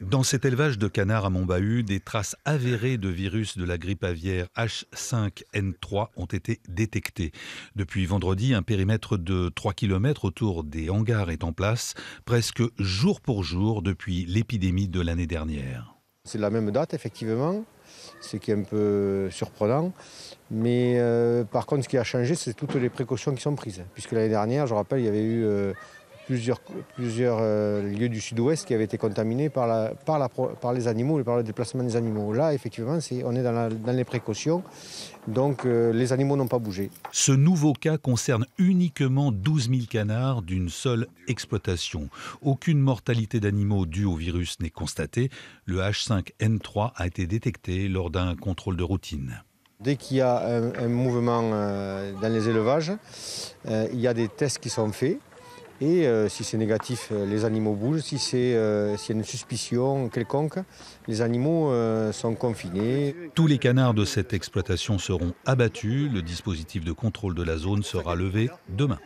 Dans cet élevage de canards à Montbahut, des traces avérées de virus de la grippe aviaire H5N3 ont été détectées. Depuis vendredi, un périmètre de 3 km autour des hangars est en place, presque jour pour jour depuis l'épidémie de l'année dernière. C'est la même date, effectivement, ce qui est un peu surprenant. Mais euh, par contre, ce qui a changé, c'est toutes les précautions qui sont prises. Puisque l'année dernière, je rappelle, il y avait eu... Euh, plusieurs, plusieurs euh, lieux du sud-ouest qui avaient été contaminés par, la, par, la, par les animaux et par le déplacement des animaux. Là, effectivement, on est dans, les précautions, donc euh, les animaux n'ont pas bougé. Ce nouveau cas concerne uniquement 12 000 canards d'une seule exploitation. Aucune mortalité d'animaux due au virus n'est constatée. Le H5N3 a été détecté lors d'un contrôle de routine. Dès qu'il y a un, mouvement euh, dans les élevages, il y a des tests qui sont faits et euh, si c'est négatif, euh, les animaux bougent. Si c'est euh, s'il y a une suspicion quelconque, les animaux sont confinés. Tous les canards de cette exploitation seront abattus. Le dispositif de contrôle de la zone sera levé demain.